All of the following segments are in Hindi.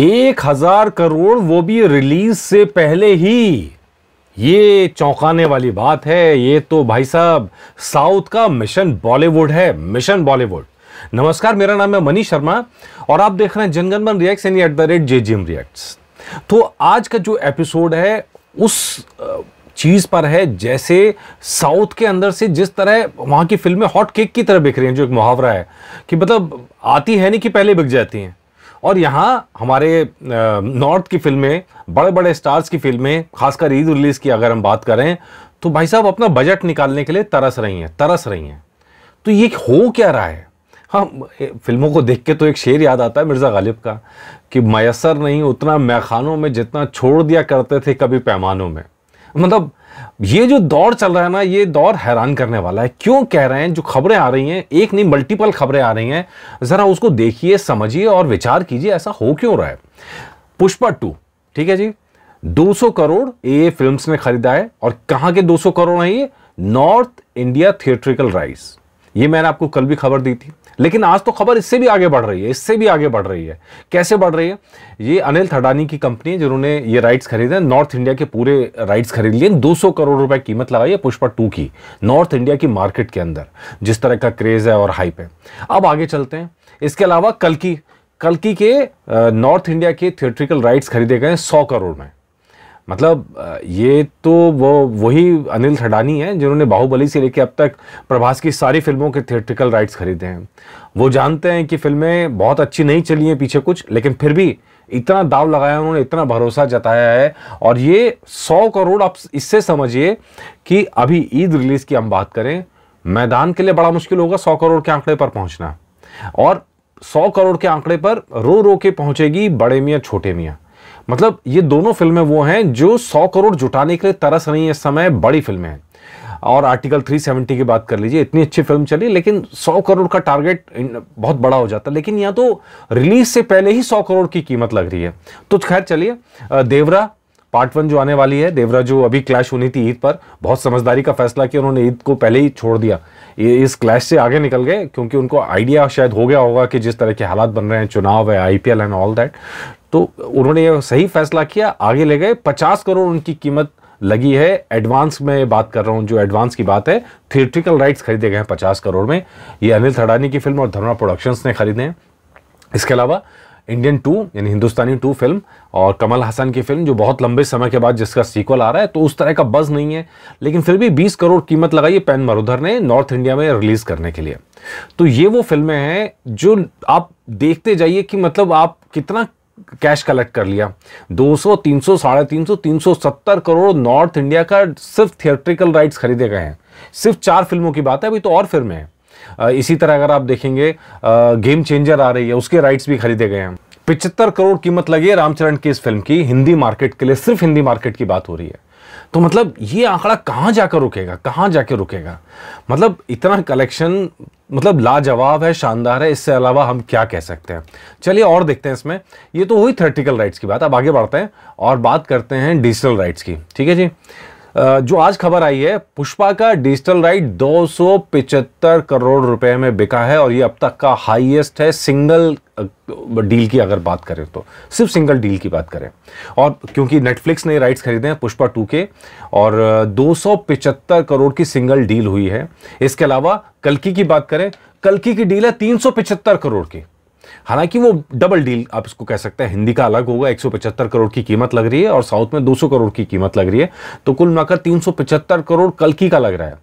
एक हजार करोड़ वो भी रिलीज से पहले ही ये चौंकाने वाली बात है ये तो भाई साहब साउथ का मिशन बॉलीवुड है मिशन बॉलीवुड नमस्कार मेरा नाम है मनीष शर्मा और आप देख रहे हैं जनगणमन रिएक्ट यानी at the rate J G M reacts तो आज का जो एपिसोड है उस चीज़ पर है जैसे साउथ के अंदर से जिस तरह वहां की फिल्में हॉट केक की तरह बिक रही हैं जो एक मुहावरा है कि मतलब आती है नहीं कि पहले बिक जाती हैं और यहाँ हमारे नॉर्थ की फिल्में बड़े बड़े स्टार्स की फिल्में खासकर ईद रिलीज़ की अगर हम बात करें तो भाई साहब अपना बजट निकालने के लिए तरस रही हैं तरस रही हैं तो ये हो क्या रहा है हाँ फिल्मों को देख के तो एक शेर याद आता है मिर्ज़ा गालिब का कि मैसर नहीं उतना मैखानों में जितना छोड़ दिया करते थे कभी पैमानों में मतलब ये जो दौर चल रहा है ना ये दौर हैरान करने वाला है क्यों कह रहे हैं जो खबरें आ रही हैं एक नहीं मल्टीपल खबरें आ रही हैं ज़रा उसको देखिए समझिए और विचार कीजिए ऐसा हो क्यों रहा है पुष्पा टू ठीक है जी 200 करोड़ ए फिल्म्स ने खरीदा है और कहां के 200 करोड़ है ये नॉर्थ इंडिया थिएट्रिकल राइस ये मैंने आपको कल भी खबर दी थी लेकिन आज तो खबर इससे भी आगे बढ़ रही है इससे भी आगे बढ़ रही है कैसे बढ़ रही है ये अनिल थडानी की कंपनी है जिन्होंने ये राइट्स खरीदे नॉर्थ इंडिया के पूरे राइट्स खरीद लिए 200 करोड़ रुपए कीमत लगाई है पुष्पा टू की नॉर्थ इंडिया की मार्केट के अंदर जिस तरह का क्रेज है और हाइप है अब आगे चलते हैं इसके अलावा कल की कल की के नॉर्थ इंडिया के थिएट्रिकल राइट्स खरीदे गए हैं सौ करोड़ में मतलब ये तो वो वही अनिल थडानी है जिन्होंने बाहुबली से लेकर अब तक प्रभास की सारी फिल्मों के थिएट्रिकल राइट्स खरीदे हैं वो जानते हैं कि फिल्में बहुत अच्छी नहीं चली हैं पीछे कुछ लेकिन फिर भी इतना दाव लगाया उन्होंने इतना भरोसा जताया है और ये सौ करोड़ आप इससे समझिए कि अभी ईद रिलीज़ की हम बात करें मैदान के लिए बड़ा मुश्किल होगा सौ करोड़ के आंकड़े पर पहुंचना और सौ करोड़ के आंकड़े पर रो रो के पहुंचेगी बड़े मियाँ छोटे मियाँ मतलब ये दोनों फिल्में वो हैं जो 100 करोड़ जुटाने के लिए तरस रही हैं इस समय बड़ी फिल्में हैं और आर्टिकल 370 की बात कर लीजिए इतनी अच्छी फिल्म चली लेकिन 100 करोड़ का टारगेट बहुत बड़ा हो जाता है लेकिन यहाँ तो रिलीज से पहले ही 100 करोड़ की कीमत लग रही है तो खैर चलिए देवरा पार्ट वन जो आने वाली है देवरा जो अभी क्लैश होनी थी ईद पर बहुत समझदारी का फैसला किया उन्होंने ईद को पहले ही छोड़ दिया इस क्लैश से आगे निकल गए क्योंकि उनको आइडिया शायद हो गया होगा कि जिस तरह के हालात बन रहे हैं चुनाव है आईपीएल एंड ऑल दैट तो उन्होंने ये सही फैसला किया आगे ले गए पचास करोड़ उनकी कीमत लगी है एडवांस में बात कर रहा हूँ जो एडवांस की बात है थिएट्रिकल राइट्स खरीदे गए हैं पचास करोड़ में ये अनिल थड़ानी की फिल्म और धर्मा प्रोडक्शंस ने खरीदे हैं इसके अलावा इंडियन टू यानी हिंदुस्तानी टू फिल्म और कमल हसन की फिल्म जो बहुत लंबे समय के बाद जिसका सीक्वल आ रहा है तो उस तरह का बज नहीं है लेकिन फिर भी 20 करोड़ कीमत लगाई है पैन मरुधर ने नॉर्थ इंडिया में रिलीज़ करने के लिए तो ये वो फिल्में हैं जो आप देखते जाइए कि मतलब आप कितना कैश कलेक्ट कर लिया 200 300 साढ़े तीन सौ तीन सौ सत्तर करोड़ नॉर्थ इंडिया का सिर्फ थिएट्रिकल राइट्स खरीदे गए हैं सिर्फ चार फिल्मों की बात है अभी तो और फिल्में हैं इसी तरह अगर आप देखेंगे गेम चेंजर आ रही है उसके राइट्स भी खरीदे गए हैं पिचहत्तर करोड़ कीमत लगी है रामचरण की इस फिल्म की हिंदी मार्केट के लिए सिर्फ हिंदी मार्केट की बात हो रही है तो मतलब ये आंकड़ा कहाँ जाकर रुकेगा कहाँ जाकर रुकेगा मतलब इतना कलेक्शन मतलब लाजवाब है शानदार है इससे अलावा हम क्या कह सकते हैं चलिए और देखते हैं इसमें ये तो हुई थर्टिकल राइट्स की बात अब आगे बढ़ते हैं और बात करते हैं डिजिटल राइट्स की ठीक है जी जो आज खबर आई है पुष्पा का डिजिटल राइट दो करोड़ रुपए में बिका है और ये अब तक का हाईएस्ट है सिंगल डील की अगर बात करें तो सिर्फ सिंगल डील की बात करें और क्योंकि नेटफ्लिक्स ने राइट्स खरीदे हैं पुष्पा टू के और दो करोड़ की सिंगल डील हुई है इसके अलावा कलकी की बात करें कलकी की डील है तीन करोड़ की हालांकि वो डबल डील आप इसको कह सकते हैं हिंदी का अलग होगा 175 करोड़ की कीमत लग रही है और साउथ में 200 करोड़ की कीमत लग रही है तो कुल मिलाकर 375 करोड़ की का लग रहा है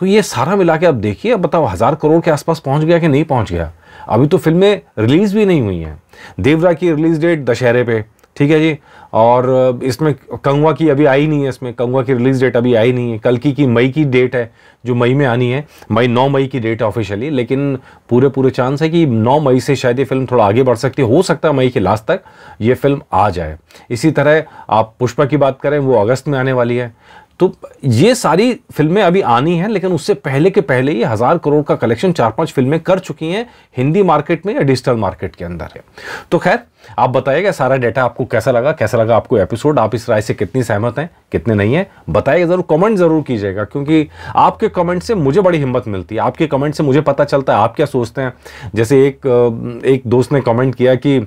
तो ये सारा मिला के आप देखिए अब बताओ हज़ार करोड़ के आसपास पहुंच गया कि नहीं पहुंच गया अभी तो फिल्में रिलीज़ भी नहीं हुई हैं देवरा की रिलीज़ डेट दशहरे पर ठीक है जी और इसमें कंगवा की अभी आई नहीं है इसमें कंगवा की रिलीज़ डेट अभी आई नहीं है कल की की मई की डेट है जो मई में आनी है मई नौ मई की डेट है ऑफिशियली लेकिन पूरे पूरे चांस है कि नौ मई से शायद ये फिल्म थोड़ा आगे बढ़ सकती है हो सकता है मई के लास्ट तक ये फिल्म आ जाए इसी तरह आप पुष्पा की बात करें वो अगस्त में आने वाली है तो ये सारी फिल्में अभी आनी हैं लेकिन उससे पहले के पहले ही हज़ार करोड़ का कलेक्शन चार पांच फिल्में कर चुकी हैं हिंदी मार्केट में या डिजिटल मार्केट के अंदर है तो खैर आप बताइएगा सारा डाटा आपको कैसा लगा कैसा लगा आपको एपिसोड आप इस राय से कितनी सहमत हैं कितने नहीं हैं बताइएगा ज़रूर कमेंट ज़रूर कीजिएगा क्योंकि आपके कमेंट से मुझे बड़ी हिम्मत मिलती है आपके कमेंट से मुझे पता चलता है आप क्या सोचते हैं जैसे एक एक दोस्त ने कमेंट किया कि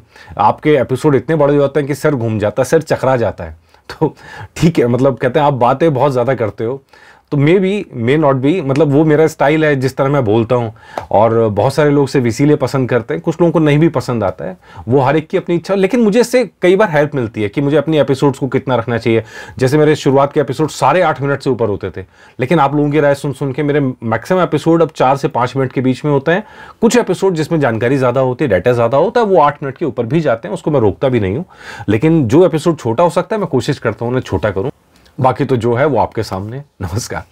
आपके एपिसोड इतने बड़े होते हैं कि सर घूम जाता है सर चकरा जाता है तो ठीक है मतलब कहते हैं आप बातें बहुत ज़्यादा करते हो तो maybe may not be मतलब वो मेरा स्टाइल है जिस तरह मैं बोलता हूँ और बहुत सारे लोग सिर्फ इसीलिए पसंद करते हैं कुछ लोगों को नहीं भी पसंद आता है वो हर एक की अपनी इच्छा लेकिन मुझे इससे कई बार हेल्प मिलती है कि मुझे अपनी एपिसोड्स को कितना रखना चाहिए जैसे मेरे शुरुआत के एपिसोड साढ़े आठ मिनट से ऊपर होते थे लेकिन आप लोगों की राय सुन सुन के मेरे मैक्सिमम एपिसोड अब चार से पाँच मिनट के बीच में होते हैं कुछ एपिसोड जिसमें जानकारी ज़्यादा होती है डाटा ज़्यादा होता है वो आठ मिनट के ऊपर भी जाते हैं उसको मैं रोकता भी नहीं हूँ लेकिन जो एपिसोड छोटा हो सकता है मैं कोशिश करता हूँ उन्हें छोटा करूँ बाकी तो जो है वो आपके सामने नमस्कार